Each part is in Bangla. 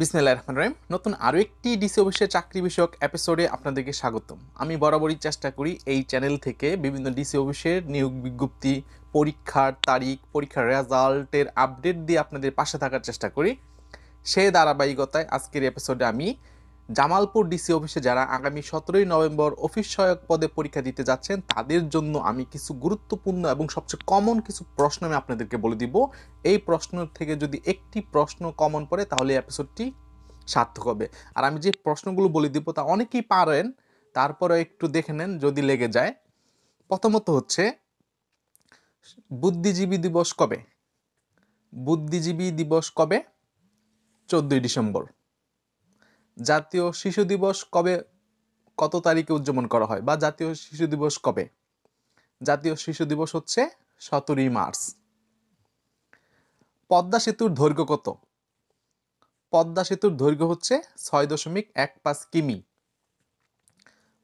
বিসমিল্লা রহমান রহিম নতুন আরও একটি ডিসি অফিসের চাকরি বিষয়ক এপিসোডে আপনাদেরকে স্বাগতম আমি বরাবরই চেষ্টা করি এই চ্যানেল থেকে বিভিন্ন ডিসি অফিসের নিয়োগ বিজ্ঞপ্তি পরীক্ষার তারিখ পরীক্ষার রেজাল্টের আপডেট দিয়ে আপনাদের পাশে থাকার চেষ্টা করি সেই ধারাবাহিকতায় আজকের এপিসোডে আমি জামালপুর ডিসি অফিসে যারা আগামী সতেরোই নভেম্বর অফিস সহায়ক পদে পরীক্ষা দিতে যাচ্ছেন তাদের জন্য আমি কিছু গুরুত্বপূর্ণ এবং সবচেয়ে কমন কিছু প্রশ্ন আমি আপনাদেরকে বলে দিব এই প্রশ্ন থেকে যদি একটি প্রশ্ন কমন পড়ে তাহলে এপিসোডটি সার্থক হবে আর আমি যে প্রশ্নগুলো বলে দিব তা অনেকেই পারেন তারপরে একটু দেখে নেন যদি লেগে যায় প্রথমত হচ্ছে বুদ্ধিজীবী দিবস কবে বুদ্ধিজীবী দিবস কবে চোদ্দই ডিসেম্বর জাতীয় শিশু দিবস কবে কত তারিখে উদযাপন করা হয় বা জাতীয় শিশু দিবস কবে জাতীয় শিশু দিবস হচ্ছে সতেরোই মার্চ পদ্মা সেতুর দৈর্ঘ্য কত পদ্মা সেতুর দৈর্ঘ্য হচ্ছে ছয় দশমিক এক পাঁচ কিমি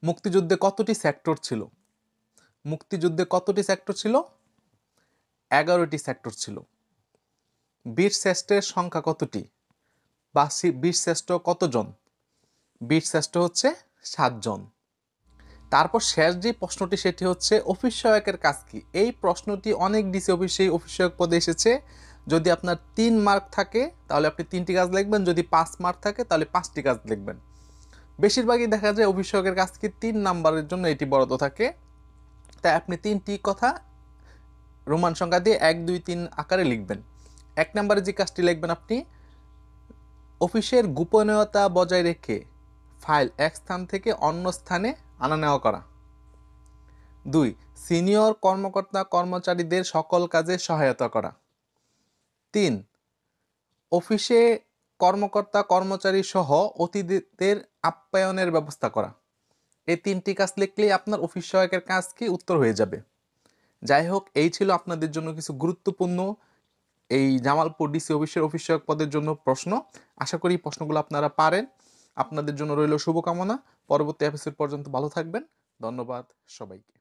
মুক্তিযুদ্ধে কতটি সেক্টর ছিল মুক্তিযুদ্ধে কতটি সেক্টর ছিল এগারোটি সেক্টর ছিল বীর শ্রেষ্ঠের সংখ্যা কতটি বা বীরশ্রেষ্ঠ কতজন বীরশ্রেষ্ঠ হচ্ছে সাতজন তারপর শেষ যে প্রশ্নটি সেটি হচ্ছে অফিস সহায়কের কাজ কি এই প্রশ্নটি অনেক ডিসি অফিসে অফিস সহায়ক পদে এসেছে যদি আপনার তিন মার্ক থাকে তাহলে আপনি তিনটি কাজ লিখবেন যদি পাঁচ মার্ক থাকে তাহলে পাঁচটি কাজ লিখবেন বেশিরভাগই দেখা যায় অফিস সহায়কের কাজ কি তিন নাম্বারের জন্য এটি বরাদ্দ থাকে তাই আপনি তিনটি কথা রোমান সংখ্যা দিয়ে এক দুই তিন আকারে লিখবেন এক নাম্বারে যে কাজটি লিখবেন আপনি অফিসের গোপনীয়তা বজায় রেখে ফাইল এক স্থান থেকে অন্য স্থানে আনা নেওয়া করা দুই সিনিয়র কর্মকর্তা কর্মচারীদের সকল কাজে সহায়তা করা তিন অফিসে কর্মকর্তা কর্মচারী সহ অতিথিদের আপ্যায়নের ব্যবস্থা করা এই তিনটি কাজ লিখলেই আপনার অফিস সহায়কের কাজ কি উত্তর হয়ে যাবে যাই হোক এই ছিল আপনাদের জন্য কিছু গুরুত্বপূর্ণ এই জামালপুর ডিসি অফিসের অফিসক পদের জন্য প্রশ্ন আশা করি প্রশ্নগুলো আপনারা পারেন আপনাদের জন্য রইল শুভকামনা পরবর্তী এপিসোড পর্যন্ত ভালো থাকবেন ধন্যবাদ সবাইকে